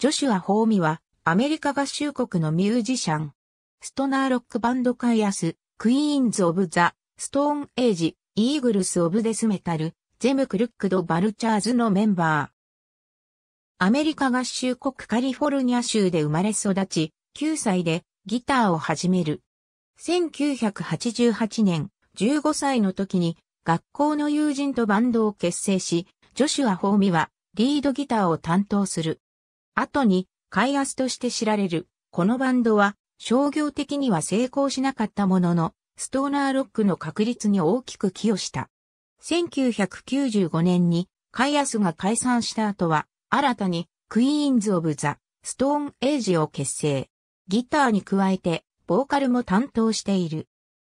ジョシュア・ホーミは、アメリカ合衆国のミュージシャン。ストナーロックバンドカイアス、クイーンズ・オブ・ザ・ストーン・エイジ、イーグルス・オブ・デス・メタル、ゼム・クルックド・バルチャーズのメンバー。アメリカ合衆国カリフォルニア州で生まれ育ち、9歳でギターを始める。1988年、15歳の時に学校の友人とバンドを結成し、ジョシュア・ホーミはリードギターを担当する。後に、カイアスとして知られる、このバンドは、商業的には成功しなかったものの、ストーナーロックの確立に大きく寄与した。1995年に、カイアスが解散した後は、新たに、クイーンズ・オブ・ザ・ストーン・エイジを結成。ギターに加えて、ボーカルも担当している。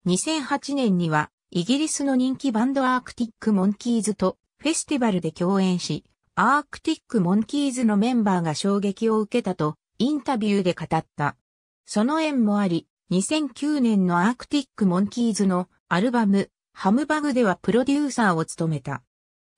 2008年には、イギリスの人気バンドアークティック・モンキーズとフェスティバルで共演し、アークティック・モンキーズのメンバーが衝撃を受けたとインタビューで語った。その縁もあり、2009年のアークティック・モンキーズのアルバム、ハムバグではプロデューサーを務めた。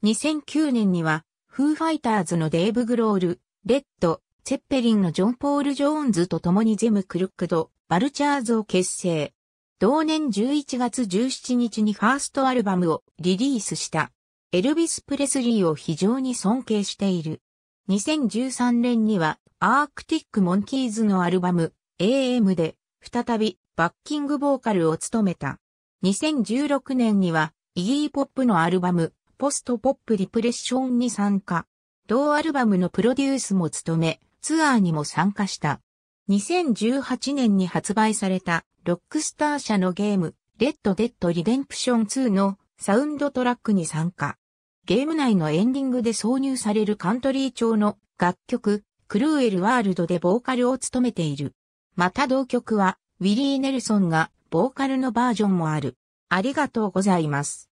2009年には、フーファイターズのデーブ・グロール、レッド、チェッペリンのジョン・ポール・ジョーンズと共にゼム・クルックド、バルチャーズを結成。同年11月17日にファーストアルバムをリリースした。エルビス・プレスリーを非常に尊敬している。2013年には、アークティック・モンキーズのアルバム、AM で、再び、バッキングボーカルを務めた。2016年には、イギー・ポップのアルバム、ポスト・ポップ・ディプレッションに参加。同アルバムのプロデュースも務め、ツアーにも参加した。2018年に発売された、ロックスター社のゲーム、レッド・デッド・リデンプション2のサウンドトラックに参加。ゲーム内のエンディングで挿入されるカントリー調の楽曲、クルーエルワールドでボーカルを務めている。また同曲は、ウィリー・ネルソンがボーカルのバージョンもある。ありがとうございます。